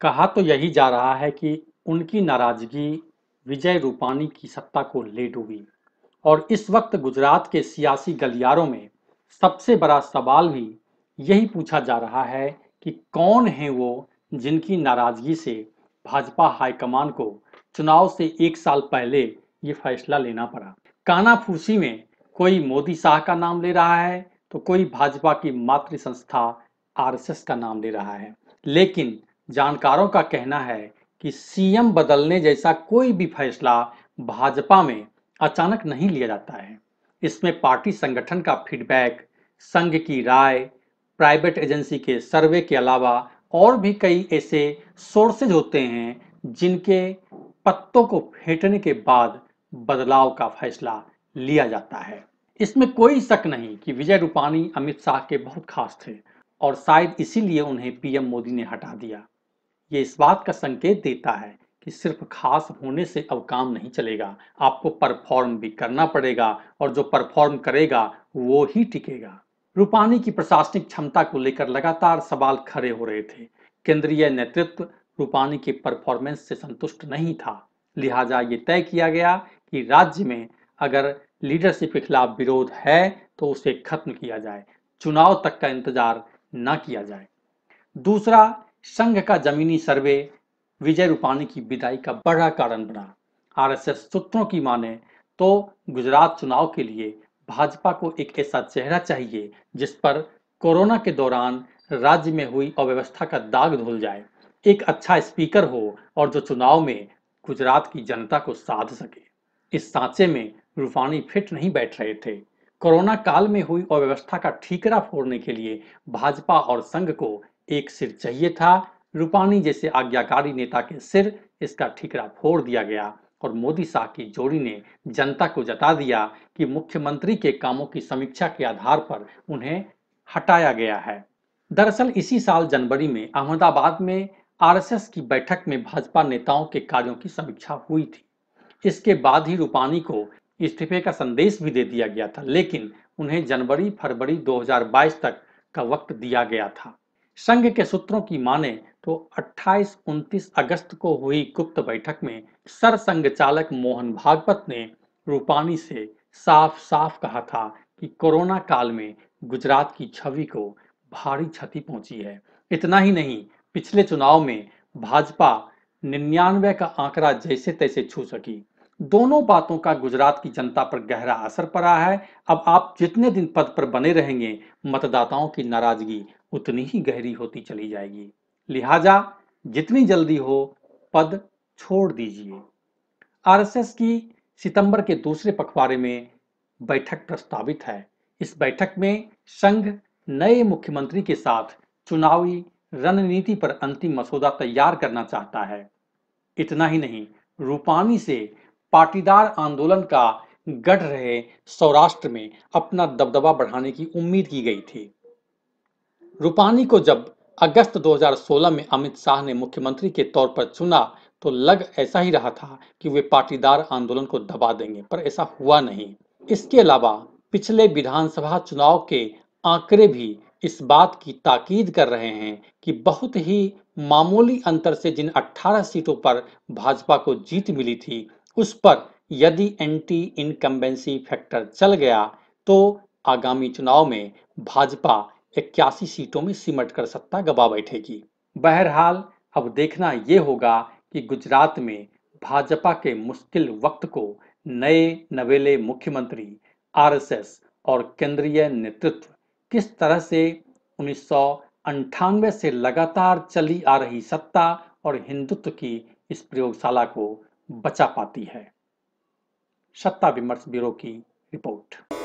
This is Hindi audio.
कहा तो यही जा रहा है कि उनकी नाराजगी विजय रूपानी की सत्ता को ले डूबी और इस वक्त गुजरात के सियासी गलियारों में सबसे बड़ा सवाल भी यही पूछा जा रहा है कि कौन है वो जिनकी नाराजगी से भाजपा हाईकमान को चुनाव से एक साल पहले ये फैसला लेना पड़ा कानाफूसी में कोई मोदी शाह का नाम ले रहा है तो कोई भाजपा की मातृ संस्था आरएसएस का नाम ले रहा है लेकिन जानकारों का कहना है कि सीएम बदलने जैसा कोई भी फैसला भाजपा में अचानक नहीं लिया जाता है इसमें पार्टी संगठन का फीडबैक संघ की राय प्राइवेट एजेंसी के सर्वे के अलावा और भी कई ऐसे सोर्सेज होते हैं जिनके पत्तों को फेंटने के बाद बदलाव का फैसला लिया जाता है इसमें कोई शक नहीं कि विजय रूपानी अमित शाह के बहुत खास थे और शायद इसीलिए उन्हें पीएम मोदी ने हटा दिया ये इस बात का संकेत देता है कि सिर्फ खास होने से अब काम नहीं चलेगा आपको परफॉर्म भी करना पड़ेगा और जो परफॉर्म करेगा वो ही टिकेगा रूपानी की प्रशासनिक क्षमता को लेकर लगातार सवाल खड़े हो रहे थे केंद्रीय नेतृत्व रूपानी के परफॉर्मेंस से संतुष्ट नहीं था लिहाजा ये तय किया गया कि राज्य में अगर लीडरशिप के खिलाफ विरोध है तो उसे खत्म किया जाए चुनाव तक का इंतजार न किया जाए दूसरा संघ का जमीनी सर्वे विजय रूपाणी की विदाई का बड़ा कारण बना आरएसएस सूत्रों की माने तो गुजरात चुनाव के लिए भाजपा को एक ऐसा चेहरा चाहिए जिस पर कोरोना के दौरान राज्य में हुई अव्यवस्था का दाग धुल जाए एक अच्छा स्पीकर हो और जो चुनाव में गुजरात की जनता को साध सके इस सांचे में रूपाणी फिट नहीं बैठ रहे थे कोरोना काल में हुई अव्यवस्था का ठीकरा फोड़ने के लिए भाजपा और संघ को एक सिर चाहिए था रूपानी जैसे आज्ञाकारी नेता के सिर इसका ठिकरा फोड़ दिया गया और मोदी शाह की जोड़ी ने जनता को जता दिया कि मुख्यमंत्री के कामों की समीक्षा के आधार पर उन्हें हटाया गया है दरअसल इसी साल जनवरी में अहमदाबाद में आरएसएस की बैठक में भाजपा नेताओं के कार्यों की समीक्षा हुई थी इसके बाद ही रूपानी को इस्तीफे का संदेश भी दे दिया गया था लेकिन उन्हें जनवरी फरवरी 2022 तक का वक्त दिया गया था संघ के सूत्रों की माने तो 28-29 अगस्त को हुई गुप्त बैठक में सर संघ चालक मोहन भागवत ने रूपानी से साफ साफ कहा था कि कोरोना काल में गुजरात की छवि को भारी क्षति पहुंची है इतना ही नहीं पिछले चुनाव में भाजपा निन्यानवे का आंकड़ा जैसे तैसे छू सकी दोनों बातों का गुजरात की जनता पर गहरा असर पड़ा है अब आप जितने दिन पद पर बने रहेंगे मतदाताओं की नाराजगी उतनी ही गहरी होती चली जाएगी लिहाजा जितनी जल्दी हो पद छोड़ दीजिए आरएसएस की सितंबर के दूसरे पखवाड़े में बैठक प्रस्तावित है इस बैठक में संघ नए मुख्यमंत्री के साथ चुनावी रणनीति पर अंतिम मसौदा तैयार करना चाहता है इतना ही नहीं रूपानी से पाटीदार आंदोलन का गढ़ रहे सौराष्ट्र में अपना दबदबा बढ़ाने की उम्मीद की गई थी रूपानी को जब अगस्त 2016 में अमित शाह ने मुख्यमंत्री के तौर पर चुना तो लग ऐसा ही रहा था कि वे पाटीदार आंदोलन को दबा देंगे पर ऐसा हुआ नहीं इसके अलावा पिछले विधानसभा चुनाव के आंकड़े भी इस बात की ताकीद कर रहे हैं कि बहुत ही मामूली अंतर से जिन 18 सीटों पर भाजपा को जीत मिली थी उस पर यदि एंटी इनकम्बेंसी फैक्टर चल गया तो आगामी चुनाव में भाजपा इक्यासी सीटों में सिमट कर सत्ता गवा बैठेगी बहरहाल अब देखना ये होगा कि गुजरात में भाजपा के मुश्किल वक्त को नए नवेले मुख्यमंत्री आरएसएस और केंद्रीय नेतृत्व किस तरह से उन्नीस से लगातार चली आ रही सत्ता और हिंदुत्व की इस प्रयोगशाला को बचा पाती है सत्ता विमर्श ब्यूरो की रिपोर्ट